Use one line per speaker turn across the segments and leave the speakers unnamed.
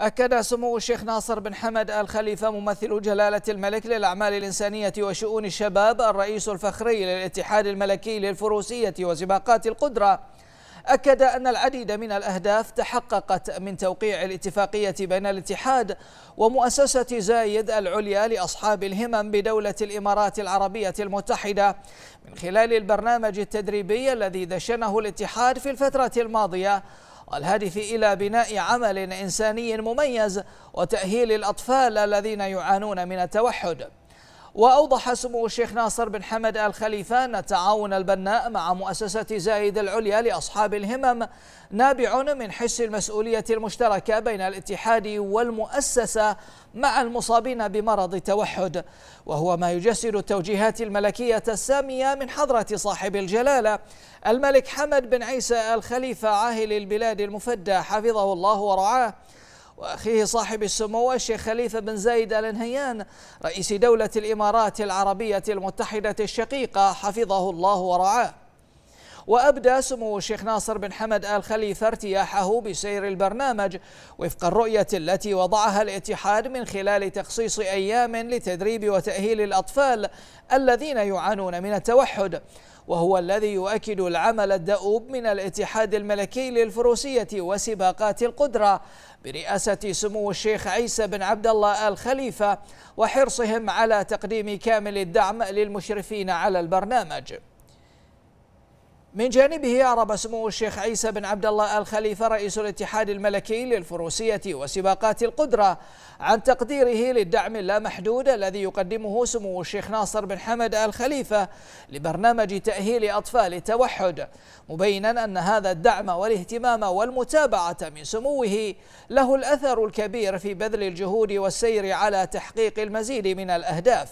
أكد سمو الشيخ ناصر بن حمد الخليفة ممثل جلالة الملك للأعمال الإنسانية وشؤون الشباب الرئيس الفخري للاتحاد الملكي للفروسية وسباقات القدرة أكد أن العديد من الأهداف تحققت من توقيع الاتفاقية بين الاتحاد ومؤسسة زايد العليا لأصحاب الهمم بدولة الإمارات العربية المتحدة من خلال البرنامج التدريبي الذي دشنه الاتحاد في الفترة الماضية والهدف إلى بناء عمل إنساني مميز وتأهيل الأطفال الذين يعانون من التوحد وأوضح سمو الشيخ ناصر بن حمد آل خليفة أن التعاون البناء مع مؤسسة زايد العليا لأصحاب الهمم نابع من حس المسؤولية المشتركة بين الاتحاد والمؤسسة مع المصابين بمرض التوحد وهو ما يجسد التوجيهات الملكية السامية من حضرة صاحب الجلالة الملك حمد بن عيسى الخليفة عاهل البلاد المفدى حفظه الله ورعاه وأخيه صاحب السمو الشيخ خليفة بن زايد آل نهيان رئيس دولة الإمارات العربية المتحدة الشقيقة حفظه الله ورعاه وأبدى سمو الشيخ ناصر بن حمد آل خليفة ارتياحه بسير البرنامج وفق الرؤية التي وضعها الاتحاد من خلال تخصيص أيام لتدريب وتأهيل الأطفال الذين يعانون من التوحد وهو الذي يؤكد العمل الدؤوب من الاتحاد الملكي للفروسية وسباقات القدرة برئاسة سمو الشيخ عيسى بن عبد الله آل خليفة وحرصهم على تقديم كامل الدعم للمشرفين على البرنامج من جانبه أعرب سمو الشيخ عيسى بن عبد الله الخليفة رئيس الاتحاد الملكي للفروسية وسباقات القدرة عن تقديره للدعم اللامحدود الذي يقدمه سمو الشيخ ناصر بن حمد الخليفة لبرنامج تأهيل أطفال التوحد مبينا أن هذا الدعم والاهتمام والمتابعة من سموه له الأثر الكبير في بذل الجهود والسير على تحقيق المزيد من الأهداف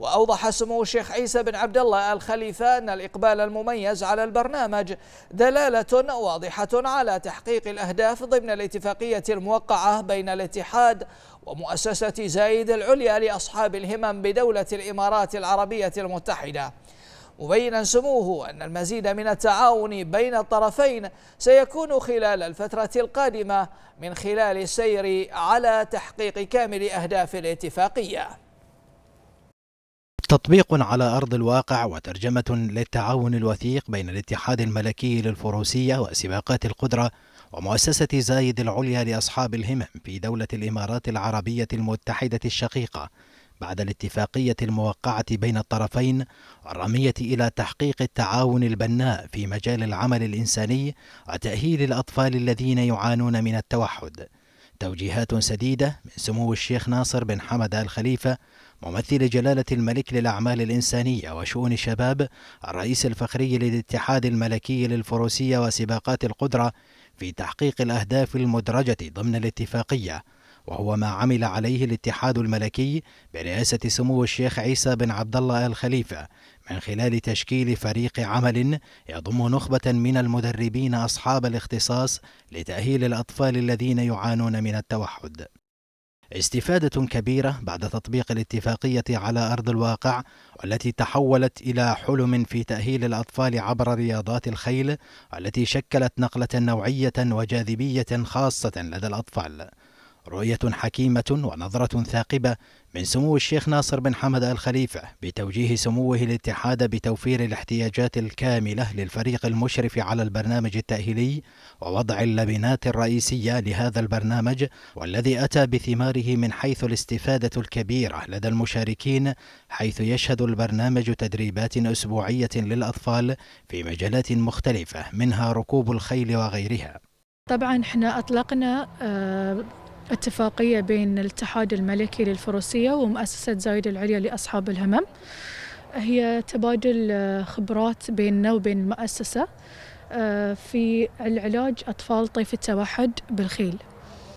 وأوضح سمو الشيخ عيسى بن عبد الله الخليفة أن الإقبال المميز على البرنامج دلالة واضحة على تحقيق الأهداف ضمن الاتفاقية الموقعة بين الاتحاد ومؤسسة زايد العليا لأصحاب الهمم بدولة الإمارات العربية المتحدة مبينا سموه أن المزيد من التعاون بين الطرفين سيكون خلال الفترة القادمة من خلال السير على تحقيق كامل أهداف الاتفاقية
تطبيق على أرض الواقع وترجمة للتعاون الوثيق بين الاتحاد الملكي للفروسية وسباقات القدرة ومؤسسة زايد العليا لأصحاب الهمم في دولة الإمارات العربية المتحدة الشقيقة بعد الاتفاقية الموقعة بين الطرفين والرمية إلى تحقيق التعاون البناء في مجال العمل الإنساني وتأهيل الأطفال الذين يعانون من التوحد توجيهات سديدة من سمو الشيخ ناصر بن حمد آل خليفة ممثل جلالة الملك للأعمال الإنسانية وشؤون الشباب الرئيس الفخري للاتحاد الملكي للفروسية وسباقات القدرة في تحقيق الأهداف المدرجة ضمن الاتفاقية وهو ما عمل عليه الاتحاد الملكي برئاسة سمو الشيخ عيسى بن عبد الله آل خليفة من خلال تشكيل فريق عمل يضم نخبة من المدربين أصحاب الاختصاص لتأهيل الأطفال الذين يعانون من التوحد استفادة كبيرة بعد تطبيق الاتفاقية على أرض الواقع والتي تحولت إلى حلم في تأهيل الأطفال عبر رياضات الخيل التي شكلت نقلة نوعية وجاذبية خاصة لدى الأطفال رؤية حكيمة ونظرة ثاقبة من سمو الشيخ ناصر بن حمد الخليفة بتوجيه سموه الاتحاد بتوفير الاحتياجات الكاملة للفريق المشرف على البرنامج التأهيلي ووضع اللبنات الرئيسية لهذا البرنامج والذي أتى بثماره من حيث الاستفادة الكبيرة لدى المشاركين حيث يشهد البرنامج تدريبات أسبوعية للأطفال في مجالات مختلفة منها ركوب الخيل وغيرها
طبعا احنا اطلقنا آه، اتفاقية بين الاتحاد الملكي للفروسية ومؤسسة زايد العليا لأصحاب الهمم هي تبادل آه، خبرات بيننا وبين المؤسسة آه، في العلاج أطفال طيف التوحد بالخيل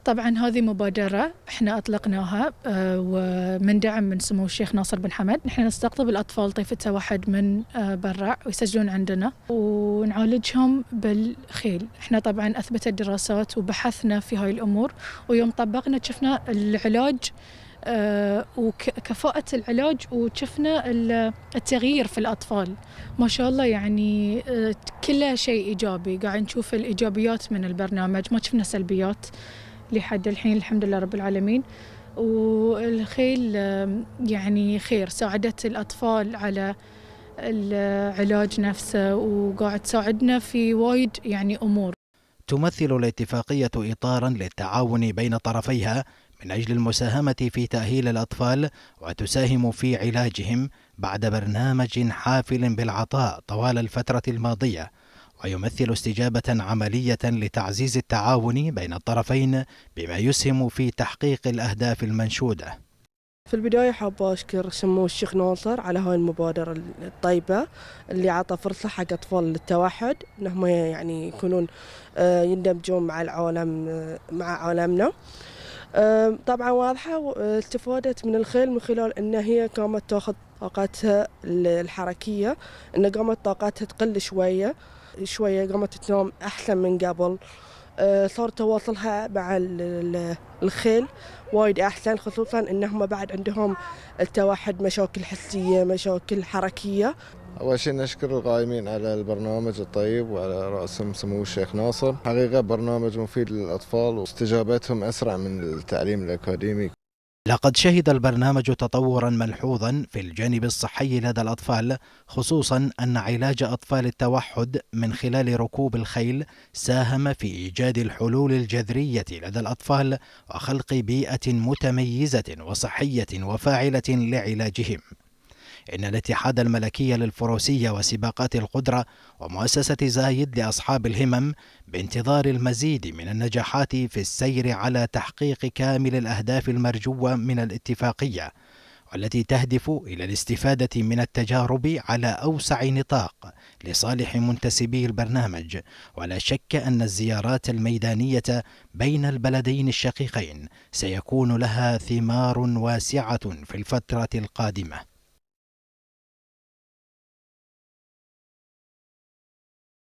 طبعا هذه مبادرة احنا اطلقناها آه، ومن دعم من سمو الشيخ ناصر بن حمد، نحن نستقطب الاطفال طيف التوحد من آه، برا ويسجلون عندنا ونعالجهم بالخيل، احنا طبعا اثبتت دراسات وبحثنا في هاي الامور ويوم طبقنا شفنا العلاج آه، وكفاءة العلاج وشفنا التغيير في الأطفال ما شاء الله يعني كله شيء إيجابي قاعد نشوف الإيجابيات من البرنامج ما شفنا سلبيات لحد الحين الحمد لله رب العالمين والخيل يعني خير ساعدت الأطفال على العلاج نفسه وقاعد تساعدنا في وايد يعني أمور
تمثل الاتفاقية إطارا للتعاون بين طرفيها من أجل المساهمة في تأهيل الأطفال وتساهم في علاجهم بعد برنامج حافل بالعطاء طوال الفترة الماضية ويمثل استجابة عملية لتعزيز التعاون بين الطرفين بما يسهم في تحقيق الأهداف المنشودة
في البداية حابة أشكر سمو الشيخ ناصر على هاي المبادرة الطيبة اللي عطى فرصة حق أطفال للتوحد إنهم يعني يكونون آه، يندمجون مع العالم آه، مع عالمنا آه، طبعا واضحة استفادت من الخيل من خلال أن هي قامت تاخذ طاقاتها الحركية إن قامت طاقاتها تقل شوية شوية قامت تنام أحسن من قبل آه، صار تواصلها مع الخيل وايد أحسن خصوصا إنهم بعد عندهم التوحد مشاكل حسية مشاكل حركية
أول شيء نشكر القائمين على البرنامج الطيب وعلى رأسهم سمو الشيخ ناصر حقيقة برنامج مفيد للأطفال واستجابتهم أسرع من التعليم الأكاديمي لقد شهد البرنامج تطورا ملحوظا في الجانب الصحي لدى الأطفال خصوصا أن علاج أطفال التوحد من خلال ركوب الخيل ساهم في إيجاد الحلول الجذرية لدى الأطفال وخلق بيئة متميزة وصحية وفاعلة لعلاجهم إن الاتحاد الملكي للفروسية وسباقات القدرة ومؤسسة زايد لأصحاب الهمم بانتظار المزيد من النجاحات في السير على تحقيق كامل الأهداف المرجوة من الاتفاقية والتي تهدف إلى الاستفادة من التجارب على أوسع نطاق لصالح منتسبي البرنامج ولا شك أن الزيارات الميدانية بين البلدين الشقيقين سيكون لها ثمار واسعة في الفترة القادمة